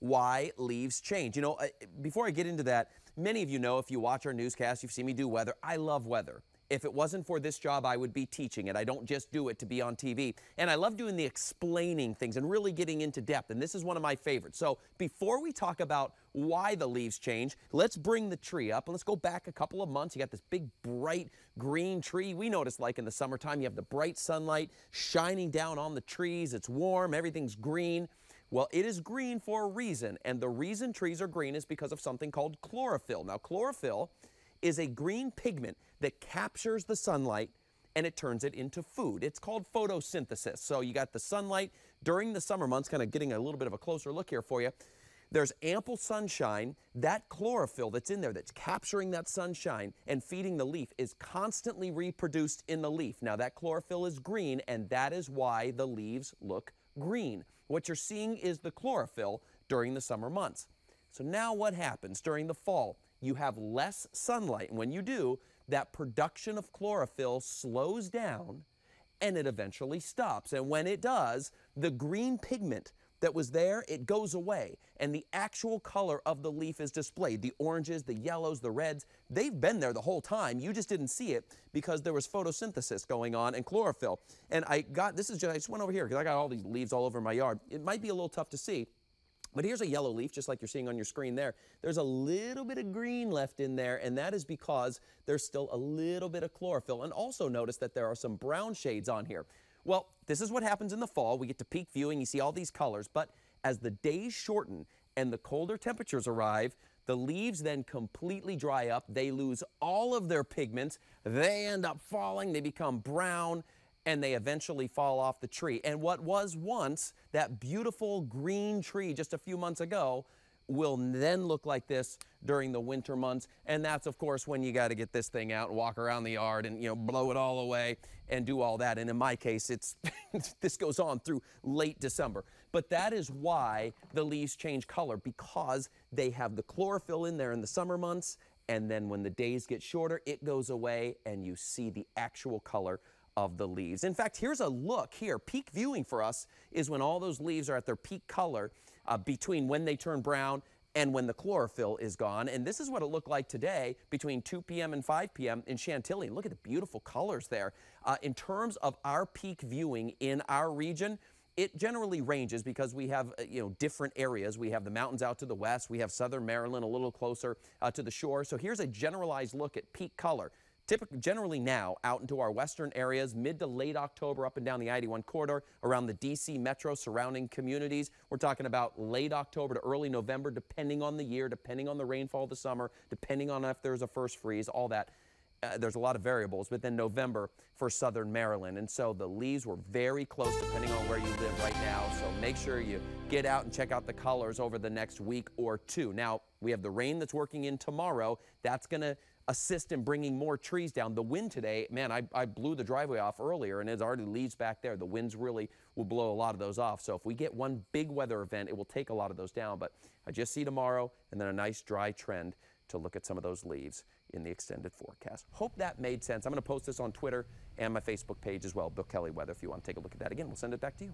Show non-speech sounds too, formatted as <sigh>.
why leaves change. You know, before I get into that, many of you know if you watch our newscast, you've seen me do weather. I love weather. If it wasn't for this job, I would be teaching it. I don't just do it to be on TV. And I love doing the explaining things and really getting into depth. And this is one of my favorites. So before we talk about why the leaves change, let's bring the tree up. Let's go back a couple of months. You got this big, bright green tree. We notice like in the summertime, you have the bright sunlight shining down on the trees. It's warm. Everything's green. Well, it is green for a reason, and the reason trees are green is because of something called chlorophyll. Now, chlorophyll is a green pigment that captures the sunlight and it turns it into food. It's called photosynthesis. So you got the sunlight during the summer months, kind of getting a little bit of a closer look here for you. There's ample sunshine. That chlorophyll that's in there that's capturing that sunshine and feeding the leaf is constantly reproduced in the leaf. Now that chlorophyll is green and that is why the leaves look green. What you're seeing is the chlorophyll during the summer months. So now what happens during the fall? You have less sunlight. And when you do, that production of chlorophyll slows down and it eventually stops. And when it does, the green pigment that was there, it goes away, and the actual color of the leaf is displayed. The oranges, the yellows, the reds, they've been there the whole time. You just didn't see it because there was photosynthesis going on and chlorophyll. And I got, this is just, I just went over here because I got all these leaves all over my yard. It might be a little tough to see, but here's a yellow leaf, just like you're seeing on your screen there. There's a little bit of green left in there, and that is because there's still a little bit of chlorophyll. And also notice that there are some brown shades on here. Well, this is what happens in the fall. We get to peak viewing, you see all these colors, but as the days shorten and the colder temperatures arrive, the leaves then completely dry up. They lose all of their pigments. They end up falling, they become brown, and they eventually fall off the tree. And what was once that beautiful green tree just a few months ago will then look like this during the winter months. And that's, of course, when you got to get this thing out and walk around the yard and, you know, blow it all away and do all that. And in my case, it's <laughs> this goes on through late December. But that is why the leaves change color because they have the chlorophyll in there in the summer months. And then when the days get shorter, it goes away and you see the actual color of the leaves. In fact, here's a look here. Peak viewing for us is when all those leaves are at their peak color uh, between when they turn brown and when the chlorophyll is gone. And this is what it looked like today between 2 p.m. and 5 p.m. in Chantilly. Look at the beautiful colors there. Uh, in terms of our peak viewing in our region, it generally ranges because we have uh, you know different areas. We have the mountains out to the west. We have southern Maryland a little closer uh, to the shore. So here's a generalized look at peak color typically generally now out into our western areas mid to late October up and down the I-81 corridor around the DC metro surrounding communities. We're talking about late October to early November depending on the year, depending on the rainfall of the summer, depending on if there's a first freeze, all that. Uh, there's a lot of variables, but then November for southern Maryland. And so the leaves were very close depending on where you live right now. So make sure you get out and check out the colors over the next week or two. Now, we have the rain that's working in tomorrow. That's going to assist in bringing more trees down. The wind today, man, I, I blew the driveway off earlier and there's already leaves back there. The winds really will blow a lot of those off. So if we get one big weather event, it will take a lot of those down. But I just see tomorrow and then a nice dry trend to look at some of those leaves in the extended forecast. Hope that made sense. I'm going to post this on Twitter and my Facebook page as well. Bill Kelly Weather, if you want to take a look at that again, we'll send it back to you.